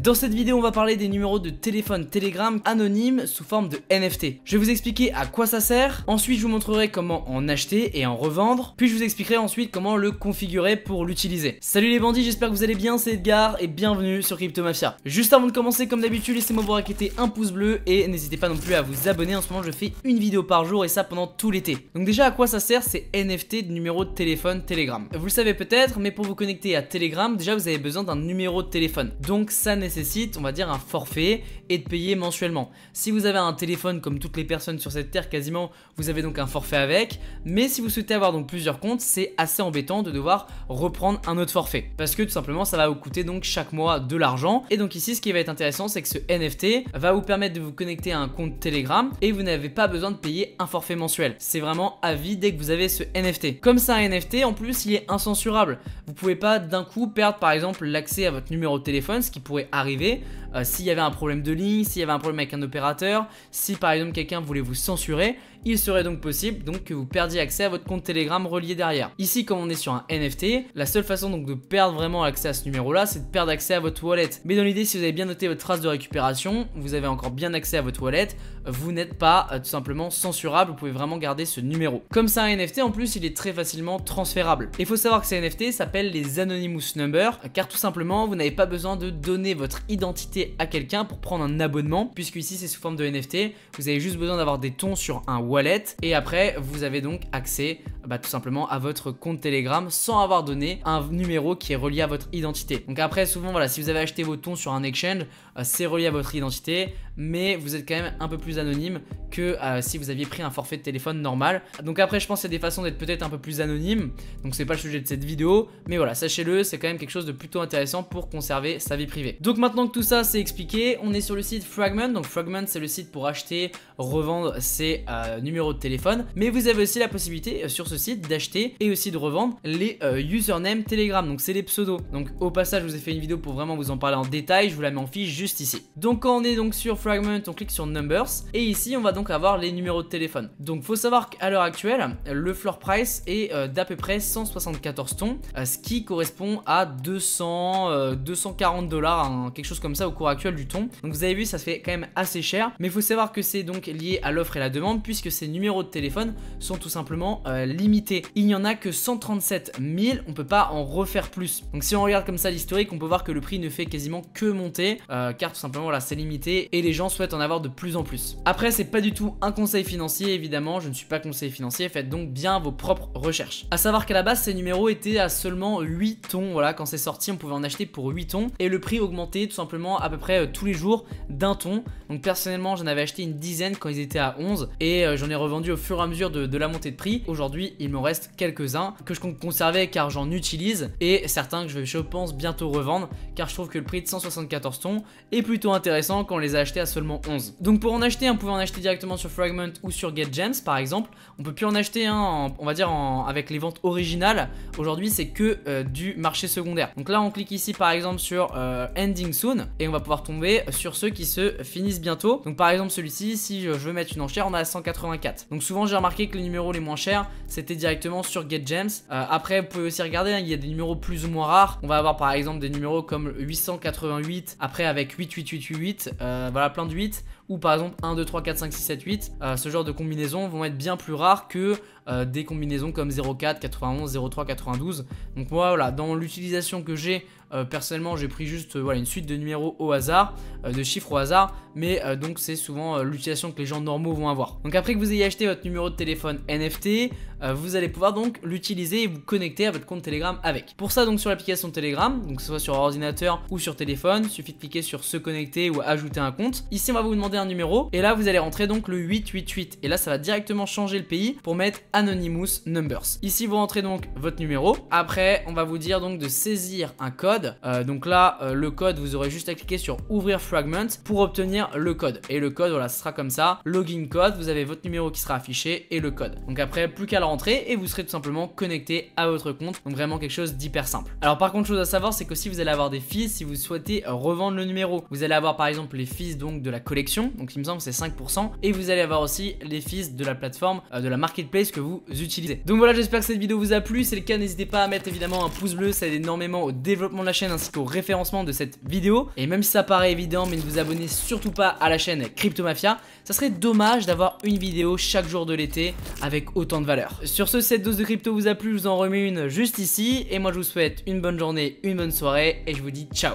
Dans cette vidéo, on va parler des numéros de téléphone Telegram anonymes sous forme de NFT. Je vais vous expliquer à quoi ça sert, ensuite je vous montrerai comment en acheter et en revendre, puis je vous expliquerai ensuite comment le configurer pour l'utiliser. Salut les bandits, j'espère que vous allez bien, c'est Edgar et bienvenue sur Crypto Mafia. Juste avant de commencer, comme d'habitude, laissez-moi vous raqueter un pouce bleu et n'hésitez pas non plus à vous abonner, en ce moment je fais une vidéo par jour et ça pendant tout l'été. Donc déjà à quoi ça sert c'est NFT de numéro de téléphone Telegram Vous le savez peut-être, mais pour vous connecter à Telegram, déjà vous avez besoin d'un numéro de téléphone. Donc ça nécessite, on va dire, un forfait et de payer mensuellement. Si vous avez un téléphone comme toutes les personnes sur cette terre quasiment, vous avez donc un forfait avec, mais si vous souhaitez avoir donc plusieurs comptes, c'est assez embêtant de devoir reprendre un autre forfait parce que tout simplement ça va vous coûter donc chaque mois de l'argent. Et donc ici, ce qui va être intéressant, c'est que ce NFT va vous permettre de vous connecter à un compte Telegram et vous n'avez pas besoin de payer un forfait mensuel. C'est vraiment à vie dès que vous avez ce NFT. Comme ça, un NFT, en plus, il est incensurable. Vous pouvez pas d'un coup perdre par exemple l'accès à votre numéro de téléphone, ce qui pourrait arriver euh, s'il y avait un problème de ligne, s'il y avait un problème avec un opérateur, si par exemple quelqu'un voulait vous censurer, il serait donc possible donc que vous perdiez accès à votre compte Telegram relié derrière. Ici, comme on est sur un NFT, la seule façon donc de perdre vraiment accès à ce numéro-là, c'est de perdre accès à votre wallet. Mais dans l'idée, si vous avez bien noté votre trace de récupération, vous avez encore bien accès à votre wallet, vous n'êtes pas euh, tout simplement censurable, vous pouvez vraiment garder ce numéro. Comme ça, un NFT, en plus, il est très facilement transférable. Il faut savoir que ces NFT s'appellent les Anonymous Numbers, car tout simplement, vous n'avez pas besoin de donner votre identité à quelqu'un pour prendre un abonnement, puisque ici, c'est sous forme de NFT, vous avez juste besoin d'avoir des tons sur un wallet wallet. Et après, vous avez donc accès bah, tout simplement à votre compte Telegram sans avoir donné un numéro qui est relié à votre identité. Donc après, souvent, voilà, si vous avez acheté vos tons sur un exchange, euh, c'est relié à votre identité, mais vous êtes quand même un peu plus anonyme que euh, si vous aviez pris un forfait de téléphone normal. Donc après je pense qu'il y a des façons d'être peut-être un peu plus anonyme, donc c'est pas le sujet de cette vidéo, mais voilà, sachez-le, c'est quand même quelque chose de plutôt intéressant pour conserver sa vie privée. Donc maintenant que tout ça c'est expliqué, on est sur le site Fragment, donc Fragment c'est le site pour acheter, revendre ses euh, numéros de téléphone, mais vous avez aussi la possibilité euh, sur ce site d'acheter et aussi de revendre les usernames Telegram, donc c'est les pseudos. Donc au passage je vous ai fait une vidéo pour vraiment vous en parler en détail, je vous la mets en fiche juste ici. Donc quand on est donc sur Fragment, on clique sur Numbers, et ici on va donc avoir les numéros de téléphone. Donc faut savoir qu'à l'heure actuelle, le floor price est euh, d'à peu près 174 tons, euh, ce qui correspond à 200, 240 euh, dollars, hein, quelque chose comme ça au cours actuel du ton. Donc vous avez vu, ça se fait quand même assez cher, mais faut savoir que c'est donc lié à l'offre et la demande puisque ces numéros de téléphone sont tout simplement limités. Il n'y en a que 137 000, on peut pas en refaire plus. Donc si on regarde comme ça l'historique, on peut voir que le prix ne fait quasiment que monter, car tout simplement là c'est limité et les gens souhaitent en avoir de plus en plus. Après c'est pas du tout un conseil financier, évidemment, je ne suis pas conseiller financier, faites donc bien vos propres recherches. À savoir qu'à la base, ces numéros étaient à seulement 8 tons, voilà, quand c'est sorti, on pouvait en acheter pour 8 tons, et le prix augmentait tout simplement à peu près euh, tous les jours d'un ton. Donc personnellement, j'en avais acheté une dizaine quand ils étaient à 11, et euh, j'en ai revendu au fur et à mesure de, la montée de prix. Aujourd'hui, il m'en reste quelques-uns que je compte conserver car j'en utilise, et certains que je je pense, bientôt revendre, car je trouve que le prix de 174 tons est plutôt intéressant quand on les a achetés à seulement 11. Donc pour en acheter, on pouvait en acheter directement sur Fragment ou sur get gems par exemple. On peut plus en acheter un, on va dire avec les ventes originales. Aujourd'hui, c'est que euh, du marché secondaire. Donc là, on clique ici par exemple sur euh, Ending Soon et on va pouvoir tomber sur ceux qui se finissent bientôt. Donc par exemple celui-ci, si je veux mettre une enchère, on a 184. Donc souvent, j'ai remarqué que les numéros les moins chers, c'était directement sur get gems euh, après, vous pouvez aussi regarder, hein, il y a des numéros plus ou moins rares. On va avoir par exemple des numéros comme 888, après avec 8888, voilà plein de 8 ou par exemple 1, 2, 3, 4, 5, 6, 7, 8. ce genre de combinaisons vont être bien plus rares que euh, des combinaisons comme 04, 91, 03, 92. Donc moi voilà, dans l'utilisation que j'ai euh, personnellement, j'ai pris juste euh, voilà une suite de numéros au hasard, de chiffres au hasard, mais donc c'est souvent l'utilisation que les gens normaux vont avoir. Donc après que vous ayez acheté votre numéro de téléphone NFT, vous allez pouvoir donc l'utiliser et vous connecter à votre compte Telegram avec. Pour ça donc sur l'application Telegram, donc que ce soit sur ordinateur ou sur téléphone, suffit de cliquer sur se connecter ou ajouter un compte. Ici on va vous demander un numéro et là vous allez rentrer donc le 888 et là ça va directement changer le pays pour mettre Anonymous Numbers. Ici, vous rentrez donc votre numéro. Après, on va vous dire donc de saisir un code. Euh, donc là, euh, le code, vous aurez juste à cliquer sur ouvrir fragment pour obtenir le code. Et le code, voilà, ce sera comme ça. Login code, vous avez votre numéro qui sera affiché et le code. Donc après, plus qu'à le rentrer et vous serez tout simplement connecté à votre compte. Donc vraiment quelque chose d'hyper simple. Alors par contre, chose à savoir, c'est que si vous allez avoir des fees, si vous souhaitez revendre le numéro, vous allez avoir par exemple les fees donc de la collection. Donc il me semble que c'est 5%. Et vous allez avoir aussi les fees de la plateforme, euh, de la marketplace que vous utilisez. Donc voilà, j'espère que cette vidéo vous a plu. Si c'est le cas, n'hésitez pas à mettre évidemment un pouce bleu, ça aide énormément au développement de la chaîne ainsi qu'au référencement de cette vidéo. Et même si ça paraît évident, mais ne vous abonnez surtout pas à la chaîne Cryptomafia. Ça serait dommage d'avoir une vidéo chaque jour de l'été avec autant de valeur. Sur ce, cette dose de crypto vous a plu, je vous en remets une juste ici. Et moi, je vous souhaite une bonne journée, une bonne soirée et je vous dis ciao